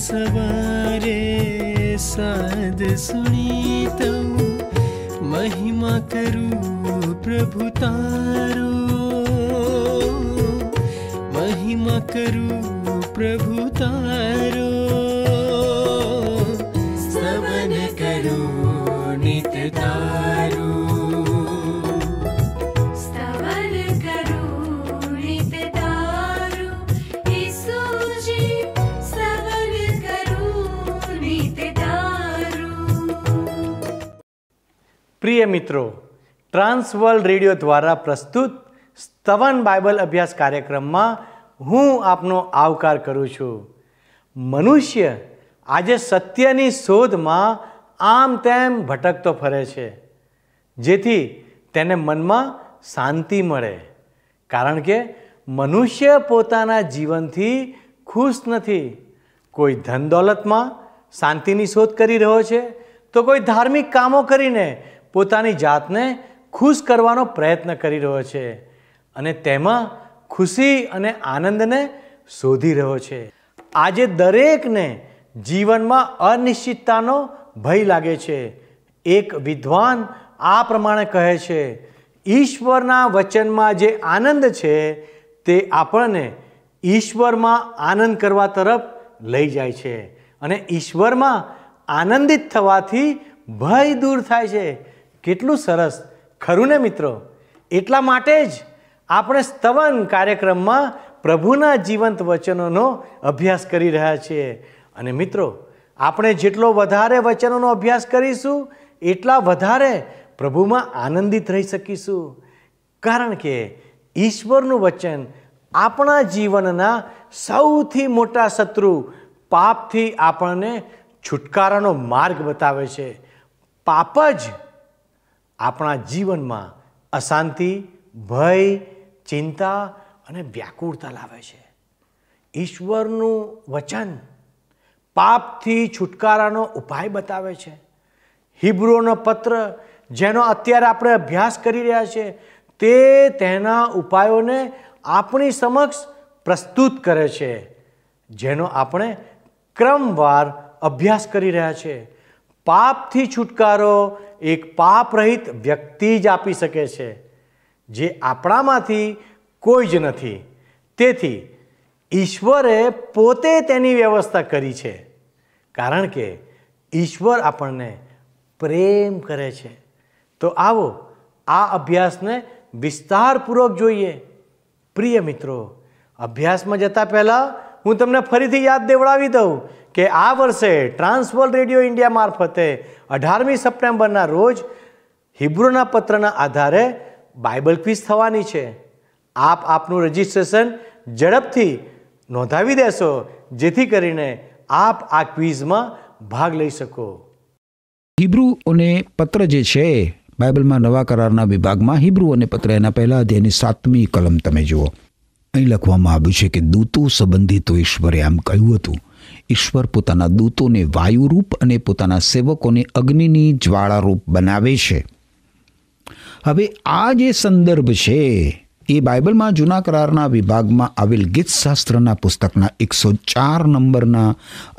सवारे साध सु महिमा करू प्रभुतारो महिमा करू प्रभुतारो પ્રિય મિત્રો ટ્રાન્સ વર્લ્ડ રેડિયો દ્વારા પ્રસ્તુત સ્તવન બાઇબલ અભ્યાસ કાર્યક્રમમાં હું આપનો આવકાર કરું છું મનુષ્ય આજે સત્યની શોધમાં આમ તેમ ભટકતો ફરે છે જેથી તેને મનમાં શાંતિ મળે કારણ કે મનુષ્ય પોતાના જીવનથી ખુશ નથી કોઈ ધન દોલતમાં શાંતિની શોધ કરી રહ્યો છે તો કોઈ ધાર્મિક કામો કરીને પોતાની જાતને ખુશ કરવાનો પ્રયત્ન કરી રહ્યો છે અને તેમાં ખુશી અને આનંદને શોધી રહ્યો છે આજે દરેકને જીવનમાં અનિશ્ચિતતાનો ભય લાગે છે એક વિદ્વાન આ પ્રમાણે કહે છે ઈશ્વરના વચનમાં જે આનંદ છે તે આપણને ઈશ્વરમાં આનંદ કરવા તરફ લઈ જાય છે અને ઈશ્વરમાં આનંદિત થવાથી ભય દૂર થાય છે કેટલું સરસ ખરું ને મિત્રો એટલા માટે જ આપણે સ્તવન કાર્યક્રમમાં પ્રભુના જીવંત વચનોનો અભ્યાસ કરી રહ્યા છીએ અને મિત્રો આપણે જેટલો વધારે વચનોનો અભ્યાસ કરીશું એટલા વધારે પ્રભુમાં આનંદિત રહી શકીશું કારણ કે ઈશ્વરનું વચન આપણા જીવનના સૌથી મોટા શત્રુ પાપથી આપણને છુટકારાનો માર્ગ બતાવે છે પાપ જ આપણા જીવનમાં અશાંતિ ભય ચિંતા અને વ્યાકુળતા લાવે છે ઈશ્વરનું વચન પાપથી છુટકારાનો ઉપાય બતાવે છે હિબ્રોનો પત્ર જેનો અત્યારે આપણે અભ્યાસ કરી રહ્યા છે તે તેના ઉપાયોને આપણી સમક્ષ પ્રસ્તુત કરે છે જેનો આપણે ક્રમવાર અભ્યાસ કરી રહ્યા છીએ પાપથી છુટકારો એક પાપરહિત વ્યક્તિ જ આપી શકે છે જે આપણામાંથી કોઈ જ નથી તેથી ઈશ્વરે પોતે તેની વ્યવસ્થા કરી છે કારણ કે ઈશ્વર આપણને પ્રેમ કરે છે તો આવો આ અભ્યાસને વિસ્તારપૂર્વક જોઈએ પ્રિય મિત્રો અભ્યાસમાં જતાં પહેલાં હું તમને ફરીથી યાદ દેવડાવી દઉં કે આ વર્ષે ટ્રાન્સવર્લ્ડ રેડિયો ઇન્ડિયા મારફતે અઢારમી સપ્ટેમ્બરના રોજ હિબ્રુના પત્રના આધારે બાઇબલ ક્વિઝ થવાની છે આપ આપનું રજિસ્ટ્રેશન ઝડપથી નોંધાવી દેશો જેથી કરીને આપ આ ક્વિઝમાં ભાગ લઈ શકો હિબ્રુ અને પત્ર જે છે બાઇબલમાં નવા કરારના વિભાગમાં હિબ્રુ અને પત્ર એના પહેલાં અધ્યાયની સાતમી કલમ તમે જુઓ અહીં લખવામાં આવ્યું છે કે દૂતો સંબંધી ઈશ્વરે આમ કહ્યું હતું ઈશ્વર પોતાના દૂતોને વાયુરૂપ અને પોતાના સેવકોને અગ્નિની જ્વાળારૂપ બનાવે છે હવે આ જે સંદર્ભ છે એ બાઇબલમાં જૂના કરારના વિભાગમાં આવેલ ગીતશાસ્ત્રના પુસ્તકના એકસો ચાર નંબરના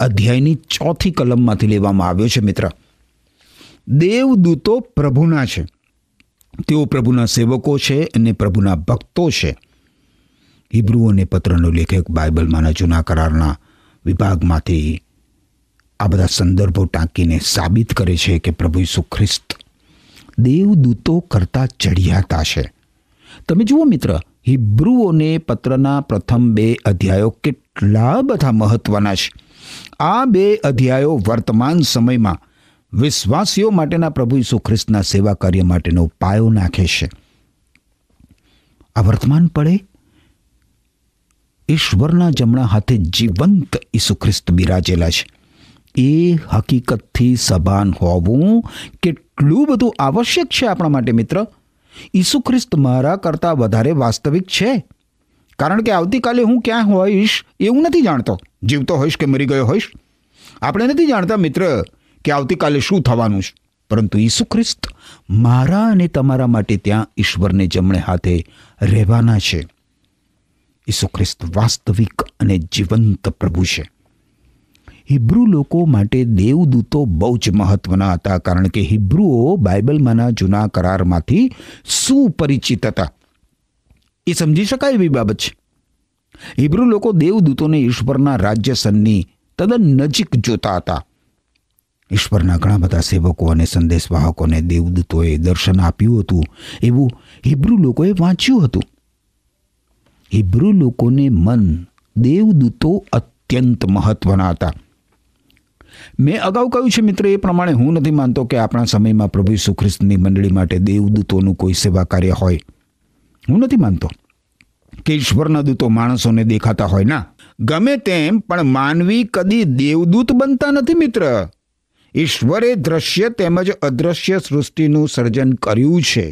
અધ્યાયની ચોથી કલમમાંથી લેવામાં આવ્યો છે મિત્ર દેવદૂતો પ્રભુના છે તેઓ પ્રભુના સેવકો છે અને પ્રભુના ભક્તો છે હિબ્રુઓને પત્રનો લેખક બાઇબલમાંના જૂના કરારના વિભાગમાંથી આ બધા સંદર્ભો ટાંકીને સાબિત કરે છે કે પ્રભુ સુખ્રિસ્ત દેવદૂતો કરતાં ચડિયાતા છે તમે જુઓ મિત્ર હિબ્રુઓને પત્રના પ્રથમ બે અધ્યાયો કેટલા બધા મહત્ત્વના છે આ બે અધ્યાયો વર્તમાન સમયમાં વિશ્વાસીઓ માટેના પ્રભુ ઈસુ ખ્રિસ્તના સેવા કાર્ય માટેનો પાયો નાખે છે આ વર્તમાન પડે ઈશ્વરના જમણા હાથે જીવંત ઈસુ ખ્રિસ્ત બિરાજેલા છે એ હકીકતથી સભાન હોવું કેટલું બધું આવશ્યક છે આપણા માટે મિત્ર ઈસુ ખ્રિસ્ત મારા કરતાં વધારે વાસ્તવિક છે કારણ કે આવતીકાલે હું ક્યાં હોઈશ એવું નથી જાણતો જીવતો હોઈશ કે મરી ગયો હોઈશ આપણે નથી જાણતા મિત્ર કે આવતીકાલે શું થવાનું છે પરંતુ ઈસુ ખ્રિસ્ત મારા અને તમારા માટે ત્યાં ઈશ્વરને જમણે હાથે રહેવાના છે ઈસુ ખ્રિસ્ત વાસ્તવિક અને જીવંત પ્રભુ છે હિબ્રુ લોકો માટે દેવદૂતો બહુ જ મહત્વના હતા કારણ કે હિબ્રુઓ બાઇબલમાંના જૂના કરારમાંથી સુપરિચિત હતા એ સમજી શકાય એવી બાબત છે હિબ્રુ લોકો દેવદૂતોને ઈશ્વરના રાજ્ય સનની તદ્દન નજીક જોતા હતા ઈશ્વરના ઘણા બધા સેવકો અને સંદેશવાહકોને દેવદૂતોએ દર્શન આપ્યું હતું એવું હિબ્રુ લોકોએ વાંચ્યું હતું હિબ્રુ લોકોને મન દેવદૂતો અત્યંત મહત્વના હતા મેં અગાઉ કહ્યું છે મિત્ર એ પ્રમાણે હું નથી માનતો કે આપણા સમયમાં પ્રભુ સુખ્રિસ્તની મંડળી માટે દેવદૂતોનું કોઈ સેવા કાર્ય હોય હું નથી માનતો કે ઈશ્વરના દૂતો માણસોને દેખાતા હોય ના ગમે તેમ પણ માનવી કદી દેવદૂત બનતા નથી મિત્ર ઈશ્વરે દ્રશ્ય તેમજ અદ્રશ્ય સૃષ્ટિનું સર્જન કર્યું છે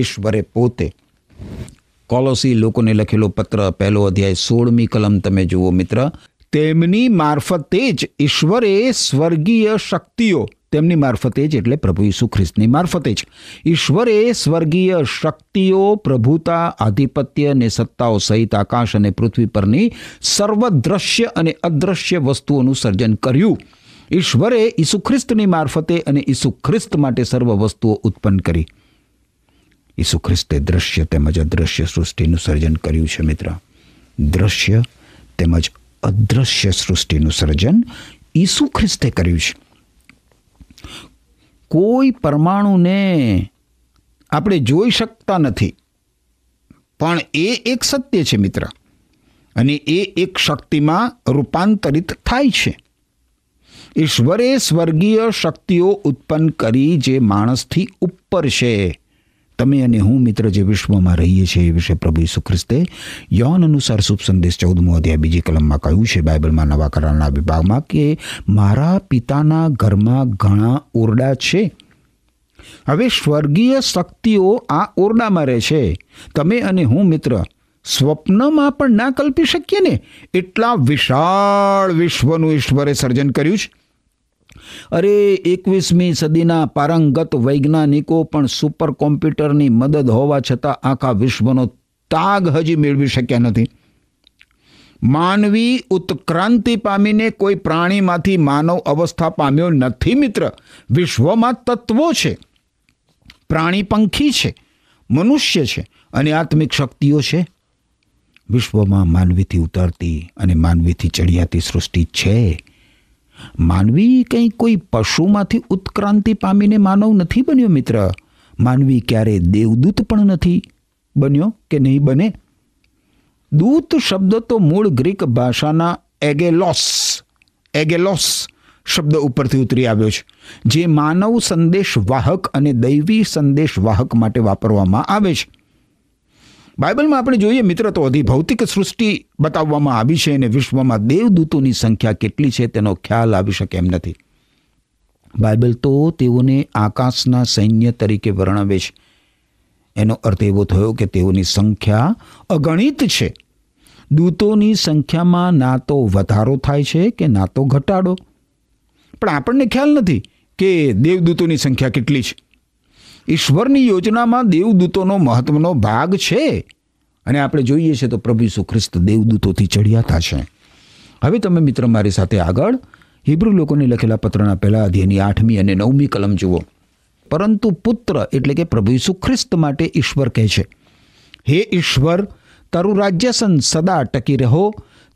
ઈશ્વરે પોતે કોલોસી લોકોને લખેલો પત્ર પહેલો અધ્યાય સોળમી કલમ તમે જુઓ મિત્ર તેમની મારફતે જ ઈશ્વરે સ્વર્ગીય શક્તિઓ તેમની મારફતે જ એટલે પ્રભુ ઈસુ ખ્રિસ્તની મારફતે જ ઈશ્વરે સ્વર્ગીય શક્તિઓ પ્રભુતા આધિપત્ય અને સત્તાઓ સહિત આકાશ અને પૃથ્વી પરની સર્વદ્રશ્ય અને અદ્રશ્ય વસ્તુઓનું સર્જન કર્યું ઈશ્વરે ઈસુ ખ્રિસ્તની મારફતે અને ઈસુ ખ્રિસ્ત માટે સર્વ વસ્તુઓ ઉત્પન્ન કરી ઈસુ ખ્રિસ્તે દ્રશ્ય તેમજ અદ્રશ્ય સૃષ્ટિનું સર્જન કર્યું છે મિત્ર દ્રશ્ય તેમજ અદ્રશ્ય સૃષ્ટિનું સર્જન ઈસુ ખ્રિસ્તે કર્યું છે કોઈ પરમાણુને આપણે જોઈ શકતા નથી પણ એ એક સત્ય છે મિત્ર અને એ એક શક્તિમાં રૂપાંતરિત થાય છે ઈશ્વરે સ્વર્ગીય શક્તિઓ ઉત્પન્ન કરી જે માણસથી ઉપર છે તમે અને હું મિત્ર જે વિશ્વમાં રહીએ છીએ એ વિશે પ્રભુ ઈસુ ખ્રિસ્તે યોન અનુસાર શુભ સંદેશ ચૌદમો અધ્યાય બીજી કલમમાં કહ્યું છે બાઇબલમાં નવા કરારના વિભાગમાં કે મારા પિતાના ઘરમાં ઘણા ઓરડા છે હવે સ્વર્ગીય શક્તિઓ આ ઓરડામાં રહે છે તમે અને હું મિત્ર સ્વપ્નમાં પણ ના કલ્પી શકીએ ને એટલા વિશાળ વિશ્વનું ઈશ્વરે સર્જન કર્યું છે અરે એકવીસમી સદીના પારંગત વૈજ્ઞાનિકો પણ સુપર કોમ્પ્યુટરની મદદ હોવા છતાં આખા વિશ્વનો તાગ હજી મેળવી શક્યા નથી માનવી ઉત્ક્રાંતિ પામીને કોઈ પ્રાણીમાંથી માનવ અવસ્થા પામ્યો નથી મિત્ર વિશ્વમાં તત્વો છે પ્રાણી પંખી છે મનુષ્ય છે અને આત્મિક શક્તિઓ છે વિશ્વમાં માનવીથી ઉતરતી અને માનવીથી ચડિયાતી સૃષ્ટિ છે માનવી કંઈ કોઈ પશુમાંથી ઉત્ક્રાંતિ પામીને માનવ નથી બન્યો મિત્ર માનવી ક્યારે દેવદૂત પણ નથી બન્યો કે નહીં બને દૂત શબ્દ તો મૂળ ગ્રીક ભાષાના એગેલોસ એગેલોસ શબ્દ ઉપરથી ઉતરી આવ્યો છે જે માનવ સંદેશવાહક અને દૈવી સંદેશવાહક માટે વાપરવામાં આવે છે બાઇબલમાં આપણે જોઈએ મિત્ર તો અધી ભૌતિક સૃષ્ટિ બતાવવામાં આવી છે અને વિશ્વમાં દેવદૂતોની સંખ્યા કેટલી છે તેનો ખ્યાલ આવી શકે એમ નથી બાઇબલ તો તેઓને આકાશના સૈન્ય તરીકે વર્ણવે છે એનો અર્થ એવો થયો કે તેઓની સંખ્યા અગણિત છે દૂતોની સંખ્યામાં ના તો વધારો થાય છે કે ના તો ઘટાડો પણ આપણને ખ્યાલ નથી કે દેવદૂતોની સંખ્યા કેટલી છે ઈશ્વરની યોજનામાં દેવદૂતોનો મહત્વનો ભાગ છે અને આપણે જોઈએ છે તો પ્રભુ ઈસુ ખ્રિસ્ત દેવદૂતોથી ચડિયાતા છે હવે તમે મિત્ર મારી સાથે આગળ હિબ્રુ લોકોને લખેલા પત્રના પહેલા અધ્યયની આઠમી અને નવમી કલમ જુઓ પરંતુ પુત્ર એટલે કે પ્રભુ ઈસુ ખ્રિસ્ત માટે ઈશ્વર કહે છે હે ઈશ્વર તારું રાજ્ય રાજ્યસન સદા ટકી રહો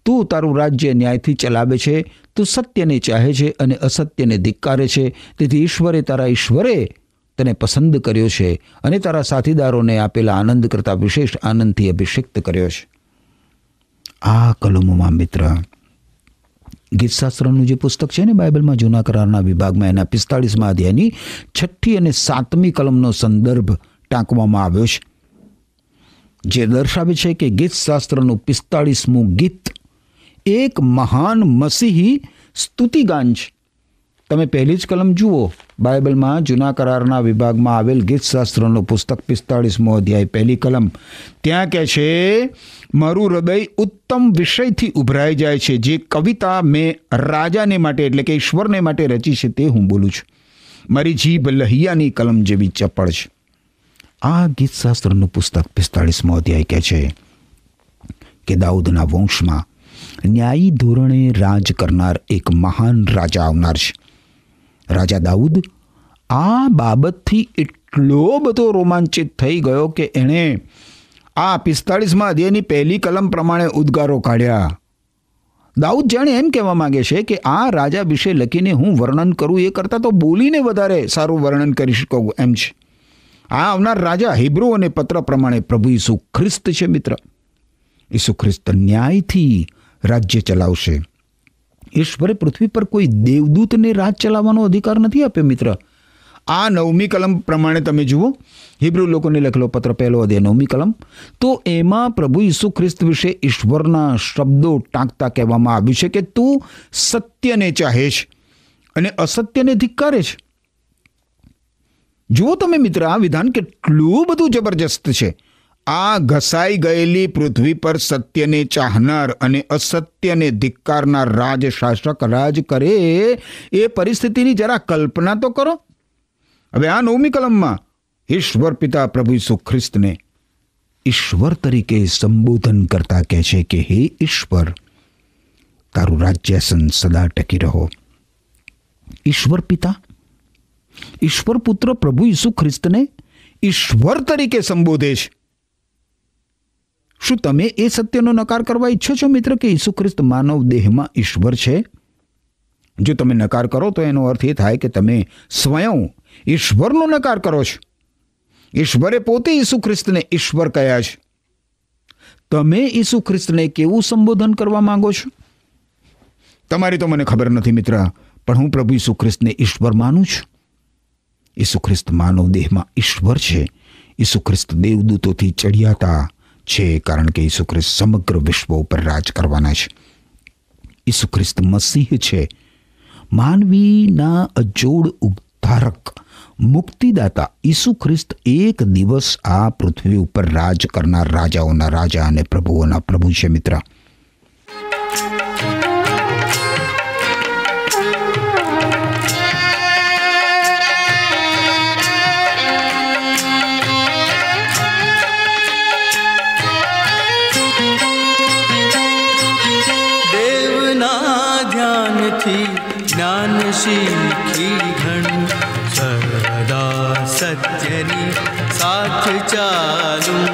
તું તારું રાજ્ય ન્યાયથી ચલાવે છે તું સત્યને ચાહે છે અને અસત્યને ધિક્કારે છે તેથી ઈશ્વરે તારા ઈશ્વરે તને પસંદ કર્યો છે અને તારા સાથીદારોને આપેલા આનંદ કરતાં વિશેષ આનંદથી અભિષિક્ત કર્યો છે આ કલમોમાં મિત્ર ગીતશાસ્ત્રનું જે પુસ્તક છે ને બાઇબલમાં જૂના કરારના વિભાગમાં એના પિસ્તાળીસમાં અધ્યાયની છઠ્ઠી અને સાતમી કલમનો સંદર્ભ ટાંકવામાં આવ્યો છે જે દર્શાવે છે કે ગીતશાસ્ત્રનું પિસ્તાળીસમું ગીત એક મહાન મસીહી સ્તુતિગાન છે તમે પહેલી જ કલમ જુઓ બાઇબલમાં જૂના કરારના વિભાગમાં આવેલ ગીતશાસ્ત્રનું પુસ્તક પિસ્તાળીસમો અધ્યાય પહેલી કલમ ત્યાં કહે છે મારું હૃદય ઉત્તમ વિષયથી ઉભરાઈ જાય છે જે કવિતા મેં રાજાને માટે એટલે કે ઈશ્વરને માટે રચી છે તે હું બોલું છું મારી જીભ લહિયાની કલમ જેવી ચપળ છે આ ગીતશાસ્ત્રનું પુસ્તક પિસ્તાળીસમો અધ્યાય કહે છે કે દાઉદના વંશમાં ન્યાયી ધોરણે રાજ કરનાર એક મહાન રાજા આવનાર છે રાજા દાઉદ આ બાબતથી એટલો બધો રોમાંચિત થઈ ગયો કે એણે આ પિસ્તાળીસમાં અધ્યાયની પહેલી કલમ પ્રમાણે ઉદ્ગારો કાઢ્યા દાઉદ જાણે એમ કહેવા માગે છે કે આ રાજા વિશે લખીને હું વર્ણન કરું એ કરતાં તો બોલીને વધારે સારું વર્ણન કરી શકું એમ છે આ આવનાર રાજા હિબ્રુ અને પત્ર પ્રમાણે પ્રભુ ઈસુ ખ્રિસ્ત છે મિત્ર ઈસુ ખ્રિસ્ત ન્યાયથી રાજ્ય ચલાવશે ઈશ્વરે પૃથ્વી પર કોઈ દેવદૂતને રાજ ચલાવવાનો અધિકાર નથી આપ્યો મિત્ર આ નવમી કલમ પ્રમાણે તમે જુઓ હિબ્રુ લોકોને લખેલો પત્ર પહેલો અધ્યાય નવમી કલમ તો એમાં પ્રભુ ઈસુ ખ્રિસ્ત વિશે ઈશ્વરના શબ્દો ટાંકતા કહેવામાં આવ્યું છે કે તું સત્યને ચાહે છે અને અસત્યને ધિક્કારે છે જુઓ તમે મિત્ર આ વિધાન કેટલું બધું જબરજસ્ત છે આ ઘસાઈ ગયેલી પૃથ્વી પર સત્યને ચાહનાર અને અસત્યને ધિક્કારનાર રાજ શાસક રાજ કરે એ પરિસ્થિતિની જરા કલ્પના તો કરો હવે આ નવમી કલમમાં ઈશ્વર પિતા પ્રભુ સુખ્રિસ્તને ઈશ્વર તરીકે સંબોધન કરતા કહે છે કે હે ઈશ્વર તારું રાજ્યાસન સદા ટકી રહો ઈશ્વર પિતા ઈશ્વર પુત્ર પ્રભુ ઈસુ ખ્રિસ્તને ઈશ્વર તરીકે સંબોધે છે શું તમે એ સત્યનો નકાર કરવા ઈચ્છો છો મિત્ર કે ઈસુ ખ્રિસ્ત માનવ દેહમાં ઈશ્વર છે જો તમે નકાર કરો તો એનો અર્થ એ થાય કે તમે સ્વયં ઈશ્વરનો નકાર કરો છો ઈશ્વરે પોતે ઈસુ ખ્રિસ્તને ઈશ્વર કહ્યા છે તમે ઈસુ ખ્રિસ્તને કેવું સંબોધન કરવા માંગો છો તમારી તો મને ખબર નથી મિત્ર પણ હું પ્રભુ ઈસુ ખ્રિસ્તને ઈશ્વર માનું છું ઈસુ ખ્રિસ્ત માનવ દેહમાં ઈશ્વર છે ઈસુ ખ્રિસ્ત દેવદૂતોથી ચડ્યા છે કારણ કે ઈસુ ખ્રિસ્ત સમગ્ર વિશ્વ ઉપર રાજ કરવાના છે ઈસુ ખ્રિસ્ત મસીહ છે માનવીના અજોડ ઉદ્ધારક મુક્તિદાતા ઈસુ ખ્રિસ્ત એક દિવસ આ પૃથ્વી ઉપર રાજ કરનાર રાજાઓના રાજા અને પ્રભુઓના પ્રભુ છે મિત્ર રાખી જ્ઞાન શીખી ઘણ સદા સત્યની સાથ ચાલું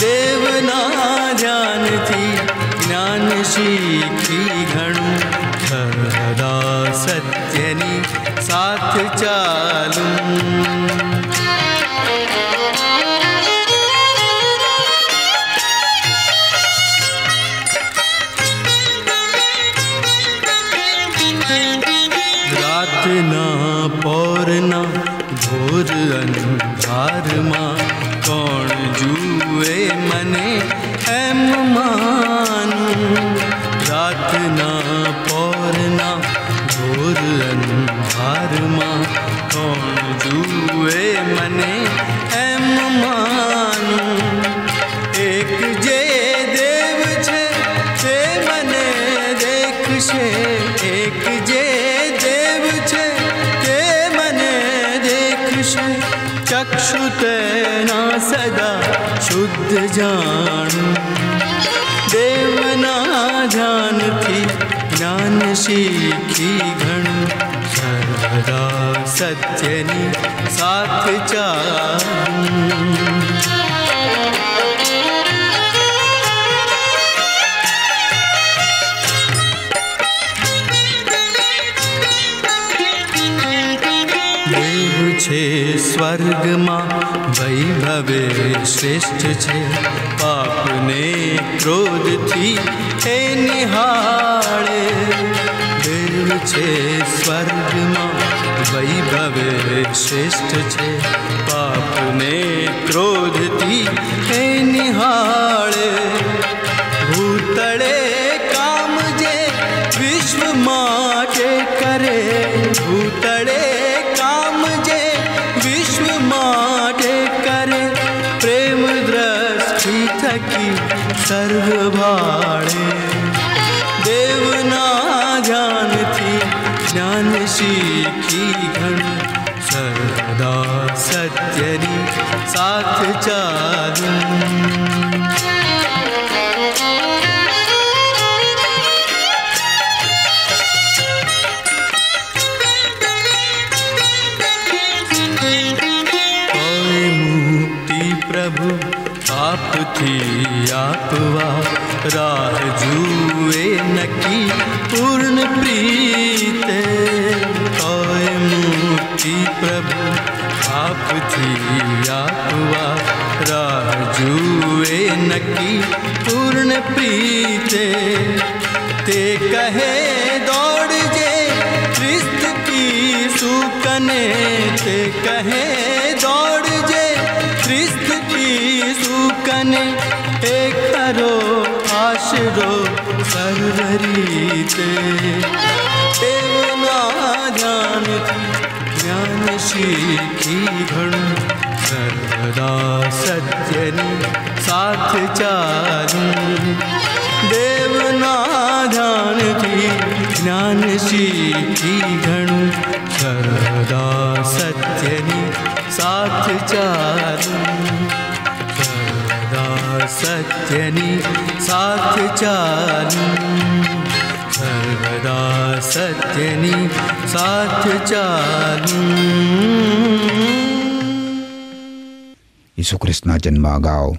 દેવના ધ્યાનથી જ્ઞાન શીખી ઘણું સદા સત્યની સાથ ચાલું खुद जान देव ना जान थी ज्ञान सीखी घन सर्वदा सत्यनि साथ चार સ્વર્ગમાં વૈભવે શ્રેષ્ઠ છે પાપને ક્રોધથી એ નિહાળે દેવ છે સ્વર્ગમાં વૈભવે શ્રેષ્ઠ છે પાપને ક્રોધથી એ નિહાળે ભૂતળે કામ જે વિશ્વ માટે કરે ભૂતળે સર્વ ભાળે દેવના જ્ઞાનથી જ્ઞાન શીખી ઘણું સર્વદા સત્યની સાથ ચાલું की पूर्ण प्रीत तोय मूर्ति प्रभु आप थी आकुआ राह जुए नकी पूर्ण प्रीत ते कहे दौड़ जे क्रिस्त की सुकने ते कहे दौड़ जे क्रिस्त की सुकने एक करो आशरो પરવરી તે ના જાણતી જ્ઞાન શીખી ઘણું સર્વદા સત્યની સાથ ચાલું દેવના જાણતી જ્ઞાન શીખી ઘણું સર્વદા સત્યની સાથ ચાલું सत्यनि साथचालि सर्वदा सत्यनि साथचालि ઈસુ ખ્રિસ્તના જન્મ અગાઉ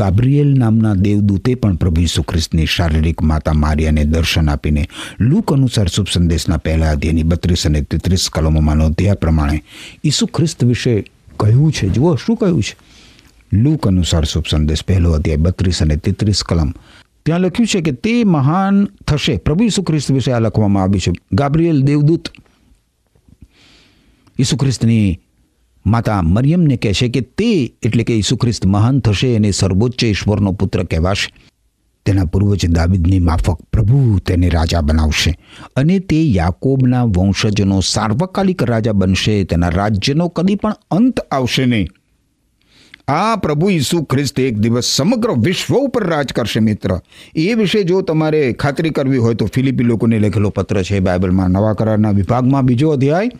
ગાબ્રિયેલ નામના દેવદૂતે પણ પ્રભુ ઈસુ ખ્રિસ્તની શારીરિક માતા મારિયાને દર્શન આપીને લૂક અનુસાર શુભ સંદેશના પહેલા અધ્યાયની બત્રીસ અને તેત્રીસ કલમોમાં નોંધ્યા પ્રમાણે ઈસુ ખ્રિસ્ત વિશે કહ્યું છે જુઓ શું કહ્યું છે લૂક અનુસાર શુભ સંદેશ પહેલો અધ્યાય બત્રીસ અને તેત્રીસ કલમ ત્યાં લખ્યું છે કે તે મહાન થશે પ્રભુ ઈસુ ખ્રિસ્ત વિશે આ લખવામાં આવ્યું છે ગાબ્રિયલ દેવદૂત ઈસુ ખ્રિસ્તની માતા મરિયમને કહે છે કે તે એટલે કે ઈસુ ખ્રિસ્ત મહાન થશે અને સર્વોચ્ચ ઈશ્વરનો પુત્ર કહેવાશે તેના પૂર્વજ દાવિદની માફક પ્રભુ તેને રાજા બનાવશે અને તે યાકોબના વંશજનો સાર્વકાલિક રાજા બનશે તેના રાજ્યનો કદી પણ અંત આવશે નહીં આ પ્રભુ ઈસુ ખ્રિસ્ત એક દિવસ સમગ્ર વિશ્વ ઉપર રાજ કરશે મિત્ર એ વિશે જો તમારે ખાતરી કરવી હોય તો ફિલિપી લોકોને લખેલો પત્ર છે બાઇબલમાં નવા કરારના વિભાગમાં બીજો અધ્યાય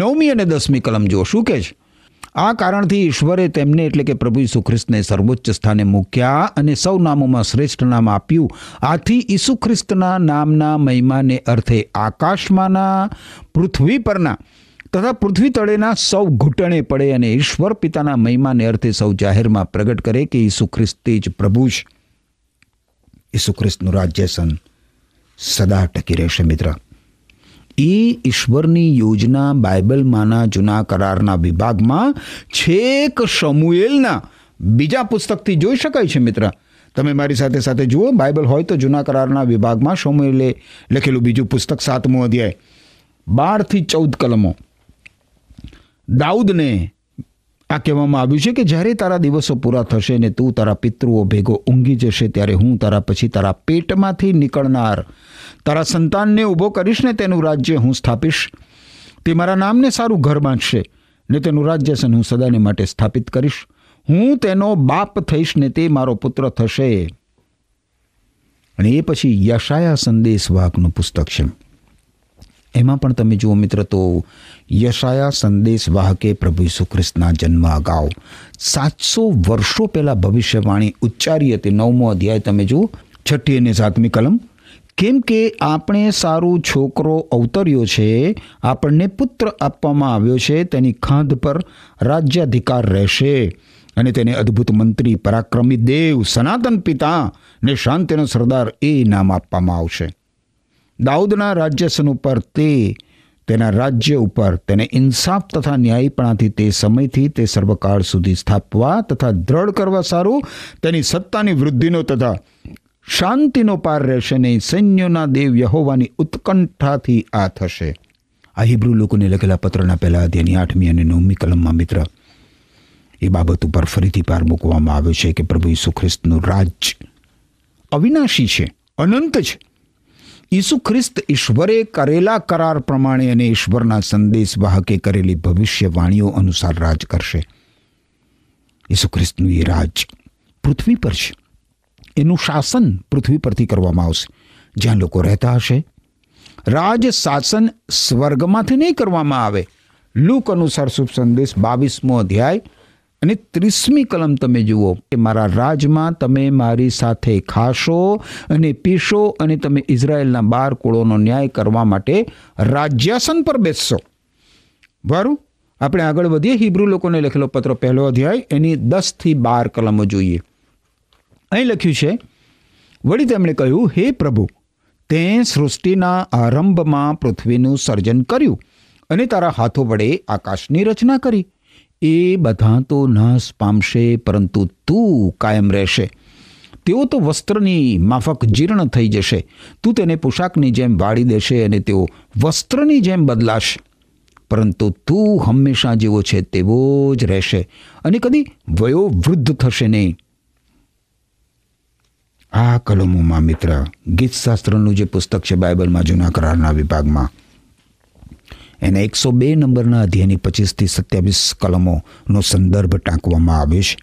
નવમી અને દસમી કલમ જો શું કે છે આ કારણથી ઈશ્વરે તેમને એટલે કે પ્રભુ ઈસુ ખ્રિસ્તને સર્વોચ્ચ સ્થાને મૂક્યા અને સૌ નામોમાં શ્રેષ્ઠ નામ આપ્યું આથી ઈસુ ખ્રિસ્તના નામના મહિમાને અર્થે આકાશમાંના પૃથ્વી પરના તથા પૃથ્વી તળેના સૌ ઘૂંટણે પડે અને ઈશ્વર પિતાના મહિમાને અર્થે સૌ જાહેરમાં પ્રગટ કરે કે ઈસુ ખ્રિસ્તી જ પ્રભુ જ ઈસુ ખ્રિસ્તનું રાજ્યસન સદા ટકી રહેશે મિત્ર એ ઈશ્વરની યોજના બાઇબલમાંના જૂના કરારના વિભાગમાં છેક સમુએલના બીજા પુસ્તકથી જોઈ શકાય છે મિત્ર તમે મારી સાથે સાથે જુઓ બાઇબલ હોય તો જૂના કરારના વિભાગમાં સોમુએલે લખેલું બીજું પુસ્તક સાતમો અધ્યાય બારથી ચૌદ કલમો દાઉદને આ કહેવામાં આવ્યું છે કે જ્યારે તારા દિવસો પૂરા થશે ને તું તારા પિતૃઓ ભેગો ઊંઘી જશે ત્યારે હું તારા પછી તારા પેટમાંથી નીકળનાર તારા સંતાનને ઊભો કરીશ ને તેનું રાજ્ય હું સ્થાપીશ તે મારા નામને સારું ઘર બાંધશે ને તેનું રાજ્ય રાજ્યસન હું સદાને માટે સ્થાપિત કરીશ હું તેનો બાપ થઈશ ને તે મારો પુત્ર થશે અને એ પછી યશાયા સંદેશ વાહકનું પુસ્તક છે એમાં પણ તમે જુઓ મિત્ર તો યશાયા સંદેશ વાહકે પ્રભુ ઈસુ જન્મ અગાઉ સાતસો વર્ષો પહેલાં ભવિષ્યવાણી ઉચ્ચારી હતી નવમો અધ્યાય તમે જુઓ છઠ્ઠી અને સાતમી કલમ કેમ કે આપણે સારું છોકરો અવતર્યો છે આપણને પુત્ર આપવામાં આવ્યો છે તેની ખાંધ પર રાજ્યાધિકાર રહેશે અને તેને અદ્ભુત મંત્રી પરાક્રમી દેવ સનાતન પિતા ને શાંતિનો સરદાર એ નામ આપવામાં આવશે દાઉદના રાજ્યસન ઉપર તે તેના રાજ્ય ઉપર તેને ઇન્સાફ તથા ન્યાયપણાથી તે સમયથી તે સર્વકાળ સુધી સ્થાપવા તથા દ્રઢ કરવા સારું તેની સત્તાની વૃદ્ધિનો તથા શાંતિનો પાર રહેશે નહીં સૈન્યોના દેવ યહોવાની ઉત્કંઠાથી આ થશે આ હિબ્રુ લોકોને લખેલા પત્રના પહેલા અધ્યાયની આઠમી અને નવમી કલમમાં મિત્ર એ બાબત ઉપર ફરીથી પાર મૂકવામાં આવ્યો છે કે પ્રભુ ઈસુ ખ્રિસ્તનું રાજ અવિનાશી છે અનંત છે ઈસુ ખ્રિસ્ત ઈશ્વરે કરેલા કરાર પ્રમાણે અને ઈશ્વરના સંદેશ વાહકે કરેલી ભવિષ્યવાણીઓ અનુસાર રાજ કરશે ઈસુ ખ્રિસ્તનું એ રાજ પૃથ્વી પર છે એનું શાસન પૃથ્વી પરથી કરવામાં આવશે જ્યાં લોકો રહેતા હશે રાજ શાસન સ્વર્ગમાંથી નહીં કરવામાં આવે લૂક અનુસાર શુભ સંદેશ બાવીસમો અધ્યાય અને ત્રીસમી કલમ તમે જુઓ કે મારા રાજમાં તમે મારી સાથે ખાશો અને પીશો અને તમે ઇઝરાયલના બાર કુળોનો ન્યાય કરવા માટે રાજ્યાસન પર બેસશો બરું આપણે આગળ વધીએ હિબ્રુ લોકોને લખેલો પત્ર પહેલો અધ્યાય એની દસથી બાર કલમો જોઈએ અહીં લખ્યું છે વળી તેમણે કહ્યું હે પ્રભુ તે સૃષ્ટિના આરંભમાં પૃથ્વીનું સર્જન કર્યું અને તારા હાથો વડે આકાશની રચના કરી એ બધા તો નાશ પામશે પરંતુ તું કાયમ રહેશે તેઓ તો વસ્ત્રની માફક જીર્ણ થઈ જશે તું તેને પોશાકની જેમ વાળી દેશે અને તેઓ વસ્ત્રની જેમ બદલાશે પરંતુ તું હંમેશા જેવો છે તેવો જ રહેશે અને કદી વયોવૃદ્ધ થશે નહીં આ કલમોમાં મિત્ર ગીતશાસ્ત્રનું જે પુસ્તક છે બાઇબલમાં જૂના કરારના વિભાગમાં એને એકસો બે નંબરના અધ્યાયની પચીસથી સત્યાવીસ કલમોનો સંદર્ભ ટાંકવામાં આવ્યો છે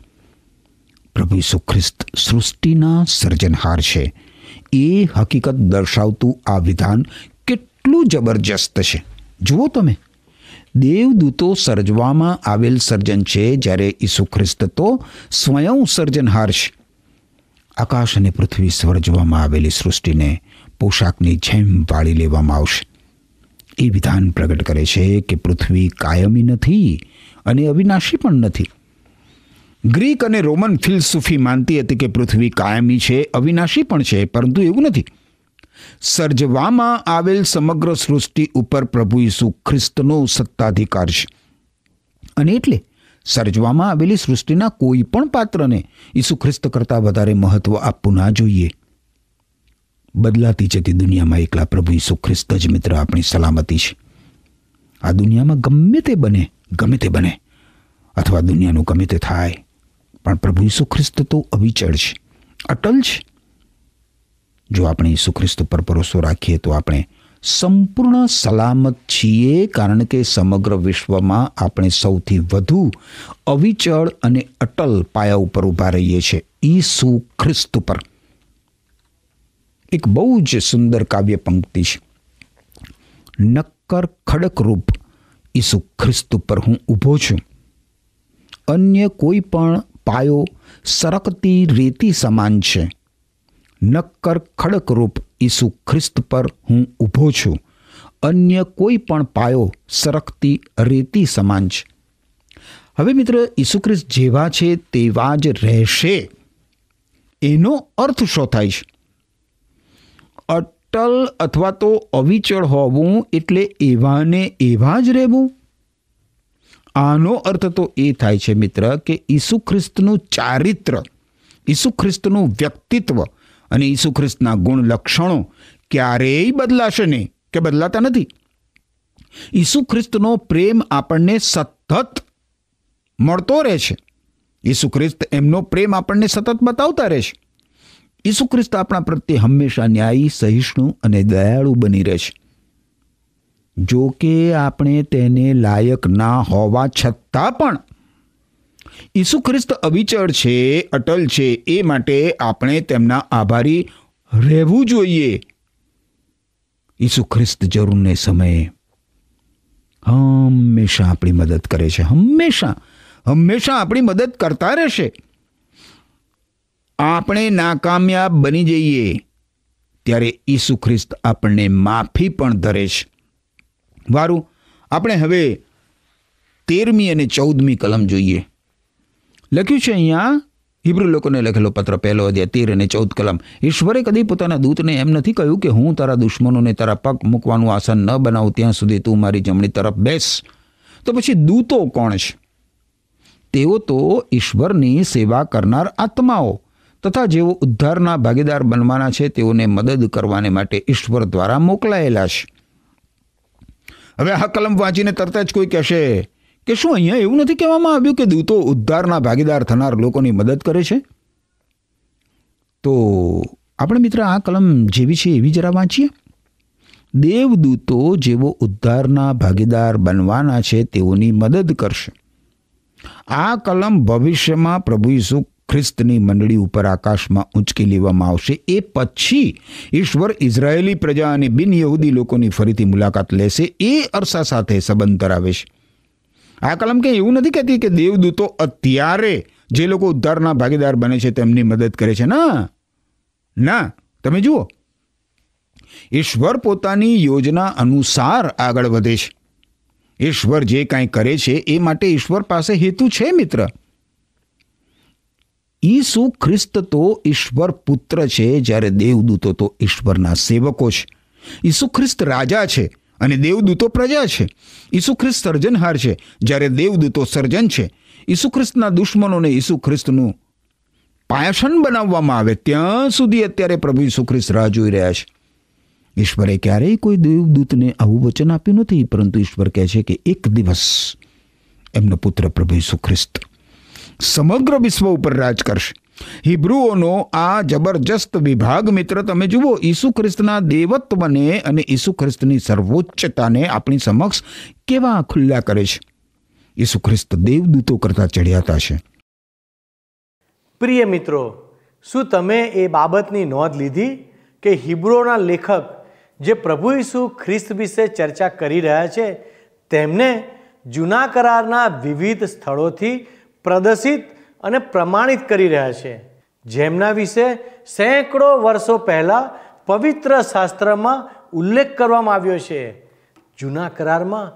પ્રભુ સુખ્રિસ્ત સૃષ્ટિના સર્જનહાર છે એ હકીકત દર્શાવતું આ વિધાન કેટલું જબરજસ્ત છે જુઓ તમે દેવદૂતો સર્જવામાં આવેલ સર્જન છે જ્યારે ઈસુ ખ્રિસ્ત તો સ્વયં સર્જનહાર છે આકાશ અને પૃથ્વી સર્જવામાં આવેલી સૃષ્ટિને પોશાકની જેમ વાળી લેવામાં આવશે એ વિધાન પ્રગટ કરે છે કે પૃથ્વી કાયમી નથી અને અવિનાશી પણ નથી ગ્રીક અને રોમન ફિલસૂફી માનતી હતી કે પૃથ્વી કાયમી છે અવિનાશી પણ છે પરંતુ એવું નથી સર્જવામાં આવેલ સમગ્ર સૃષ્ટિ ઉપર પ્રભુ ઈસુ ખ્રિસ્તનો સત્તાધિકાર છે અને એટલે સર્જવામાં આવેલી સૃષ્ટિના કોઈ પણ પાત્રને ઈસુ ખ્રિસ્ત કરતાં વધારે મહત્ત્વ આપવું ના જોઈએ બદલાતી જતી દુનિયામાં એકલા પ્રભુ ઈસુ ખ્રિસ્ત જ મિત્ર આપણી સલામતી છે આ દુનિયામાં ગમે તે બને ગમે તે બને અથવા દુનિયાનું ગમે તે થાય પણ પ્રભુ ઈસુ ખ્રિસ્ત તો અવિચળ છે અટલ છે જો આપણે ઈસુ ખ્રિસ્ત પર ભરોસો રાખીએ તો આપણે સંપૂર્ણ સલામત છીએ કારણ કે સમગ્ર વિશ્વમાં આપણે સૌથી વધુ અવિચળ અને અટલ પાયા ઉપર ઊભા રહીએ છીએ ઈસુ ખ્રિસ્ત પર એક બહુ જ સુંદર કાવ્ય પંક્તિ છે નક્કર રૂપ ઈસુ ખ્રિસ્ત પર હું ઊભો છું અન્ય કોઈ પણ પાયો સરકતી રેતી સમાન છે નક્કર ખડક રૂપ ઈસુ ખ્રિસ્ત પર હું ઊભો છું અન્ય કોઈ પણ પાયો સરકતી રેતી સમાન છે હવે મિત્ર ઈસુ ખ્રિસ્ત જેવા છે તેવા જ રહેશે એનો અર્થ શો થાય છે અટલ અથવા તો અવિચળ હોવું એટલે એવાને એવા જ રહેવું આનો અર્થ તો એ થાય છે મિત્ર કે ઈસુ ખ્રિસ્તનું ચારિત્ર ઈસુ ખ્રિસ્તનું વ્યક્તિત્વ અને ઈસુ ખ્રિસ્તના ગુણ લક્ષણો ક્યારેય બદલાશે નહીં કે બદલાતા નથી ઈસુ ખ્રિસ્તનો પ્રેમ આપણને સતત મળતો રહે છે ઈસુ ખ્રિસ્ત એમનો પ્રેમ આપણને સતત બતાવતા રહે છે ઈસુ ખ્રિસ્ત આપણા પ્રત્યે હંમેશા ન્યાયી સહિષ્ણુ અને દયાળુ બની રહેશે છે જો કે આપણે તેને લાયક ના હોવા છતાં પણ ઈસુ ખ્રિસ્ત અવિચળ છે અટલ છે એ માટે આપણે તેમના આભારી રહેવું જોઈએ ઈસુ ખ્રિસ્ત જરૂરને સમયે હંમેશા આપણી મદદ કરે છે હંમેશા હંમેશા આપણી મદદ કરતા રહેશે આપણે નાકામયાબ બની જઈએ ત્યારે ઈસુ ખ્રિસ્ત આપણને માફી પણ ધરે છે વારું આપણે હવે તેરમી અને ચૌદમી કલમ જોઈએ લખ્યું છે અહીંયા હિબ્રુ લોકોને લખેલો પત્ર પહેલો અધ્યાય તેર અને ચૌદ કલમ ઈશ્વરે કદી પોતાના દૂતને એમ નથી કહ્યું કે હું તારા દુશ્મનોને તારા પગ મૂકવાનું આસન ન બનાવું ત્યાં સુધી તું મારી જમણી તરફ બેસ તો પછી દૂતો કોણ છે તેઓ તો ઈશ્વરની સેવા કરનાર આત્માઓ તથા જેઓ ઉદ્ધારના ભાગીદાર બનવાના છે તેઓને મદદ કરવાને માટે ઈશ્વર દ્વારા મોકલાયેલા છે હવે આ કલમ વાંચીને તરત જ કોઈ કહેશે કે શું અહીંયા એવું નથી કહેવામાં આવ્યું કે દૂતો ઉદ્ધારના ભાગીદાર થનાર લોકોની મદદ કરે છે તો આપણે મિત્ર આ કલમ જેવી છે એવી જરા વાંચીએ દેવદૂતો જેવો ઉદ્ધારના ભાગીદાર બનવાના છે તેઓની મદદ કરશે આ કલમ ભવિષ્યમાં પ્રભુ ઈસુ ખ્રિસ્તની મંડળી ઉપર આકાશમાં ઊંચકી લેવામાં આવશે એ પછી ઈશ્વર ઇઝરાયેલી પ્રજા અને બિન યહૂદી લોકોની ફરીથી મુલાકાત લેશે એ અરસા સાથે સંબંધ ધરાવે છે આ કલમ કે એવું નથી કહેતી કે દેવદૂતો અત્યારે જે લોકો ઉદ્ધારના ભાગીદાર બને છે તેમની મદદ કરે છે ના ના તમે જુઓ ઈશ્વર પોતાની યોજના અનુસાર આગળ વધે છે ઈશ્વર જે કાંઈ કરે છે એ માટે ઈશ્વર પાસે હેતુ છે મિત્ર ઈસુ ખ્રિસ્ત તો ઈશ્વર પુત્ર છે જ્યારે દેવદૂતો તો ઈશ્વરના સેવકો છે ઈસુ ખ્રિસ્ત રાજા છે અને દેવદૂતો પ્રજા છે ઈસુ ખ્રિસ્ત સર્જનહાર છે જ્યારે દેવદૂતો સર્જન છે ઈસુ ખ્રિસ્તના દુશ્મનોને ઈસુ ખ્રિસ્તનું પાયાસન બનાવવામાં આવે ત્યાં સુધી અત્યારે પ્રભુ ઈસુ ખ્રિસ્ત રાહ જોઈ રહ્યા છે ઈશ્વરે ક્યારેય કોઈ દેવદૂતને આવું વચન આપ્યું નથી પરંતુ ઈશ્વર કહે છે કે એક દિવસ એમનો પુત્ર પ્રભુ ઈસુ ખ્રિસ્ત સમગ્ર વિશ્વ ઉપર રાજ કરશે હિબ્રુઓનો આ જબરજસ્ત વિભાગ મિત્ર તમે જુઓ ઈસુ ખ્રિસ્તના દેવત્વને અને ઈસુ ખ્રિસ્તની સર્વોચ્ચતાને આપણી સમક્ષ કેવા ખુલ્લા કરે છે ઈસુ ખ્રિસ્ત દેવદૂતો કરતા ચઢ્યાતા છે પ્રિય મિત્રો શું તમે એ બાબતની નોંધ લીધી કે હિબ્રોના લેખક જે પ્રભુ ઈસુ ખ્રિસ્ત વિશે ચર્ચા કરી રહ્યા છે તેમને જૂના કરારના વિવિધ સ્થળોથી પ્રદર્શિત અને પ્રમાણિત કરી રહ્યા છે જેમના વિશે સેંકડો વર્ષો પહેલાં પવિત્ર શાસ્ત્રમાં ઉલ્લેખ કરવામાં આવ્યો છે જૂના કરારમાં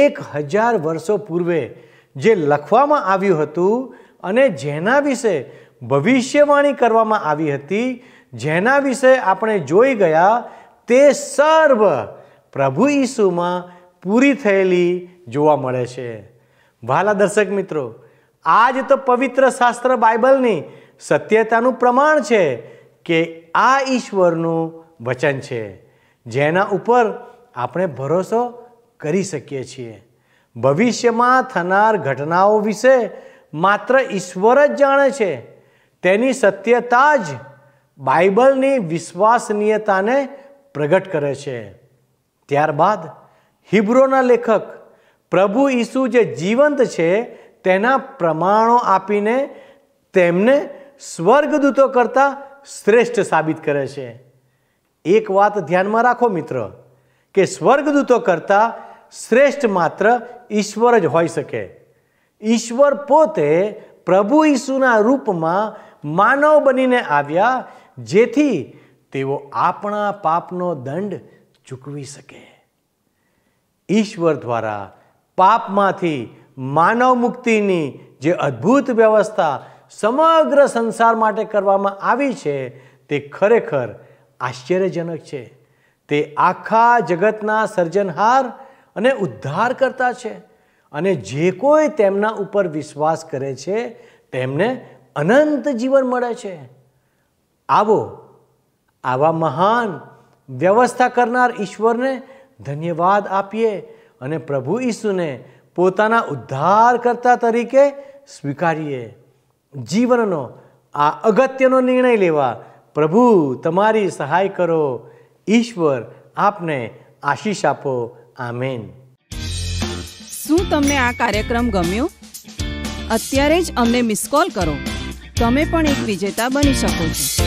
એક હજાર વર્ષો પૂર્વે જે લખવામાં આવ્યું હતું અને જેના વિશે ભવિષ્યવાણી કરવામાં આવી હતી જેના વિશે આપણે જોઈ ગયા તે સર્વ પ્રભુ ઈસુમાં પૂરી થયેલી જોવા મળે છે વાલા દર્શક મિત્રો આ જ તો પવિત્ર શાસ્ત્ર બાઇબલની સત્યતાનું પ્રમાણ છે કે આ ઈશ્વરનું વચન છે જેના ઉપર આપણે ભરોસો કરી શકીએ છીએ ભવિષ્યમાં થનાર ઘટનાઓ વિશે માત્ર ઈશ્વર જ જાણે છે તેની સત્યતા જ બાઇબલની વિશ્વાસનીયતાને પ્રગટ કરે છે ત્યારબાદ હિબ્રોના લેખક પ્રભુ ઈસુ જે જીવંત છે તેના પ્રમાણો આપીને તેમને સ્વર્ગદૂતો કરતાં શ્રેષ્ઠ સાબિત કરે છે એક વાત ધ્યાનમાં રાખો મિત્ર કે સ્વર્ગદૂતો કરતાં શ્રેષ્ઠ માત્ર ઈશ્વર જ હોઈ શકે ઈશ્વર પોતે પ્રભુ ઈસુના રૂપમાં માનવ બનીને આવ્યા જેથી તેઓ આપણા પાપનો દંડ ચૂકવી શકે ઈશ્વર દ્વારા પાપમાંથી માનવ મુક્તિની જે અદ્ભુત વ્યવસ્થા સમગ્ર સંસાર માટે કરવામાં આવી છે તે ખરેખર આશ્ચર્યજનક છે તે આખા જગતના સર્જનહાર અને ઉદ્ધારકર્તા છે અને જે કોઈ તેમના ઉપર વિશ્વાસ કરે છે તેમને અનંત જીવન મળે છે આવો આવા મહાન વ્યવસ્થા કરનાર ઈશ્વરને ધન્યવાદ આપીએ અને પ્રભુ ઈસુને પોતાના ઉદ્ધારકર્તા તરીકે સ્વીકારીએ જીવનનો આ અગત્યનો નિર્ણય લેવા પ્રભુ તમારી સહાય કરો ઈશ્વર આપને આશીષ આપો આમેન શું તમને આ કાર્યક્રમ ગમ્યો અત્યારે જ અમને મિસ કોલ કરો તમે પણ એક વિજેતા બની શકો છો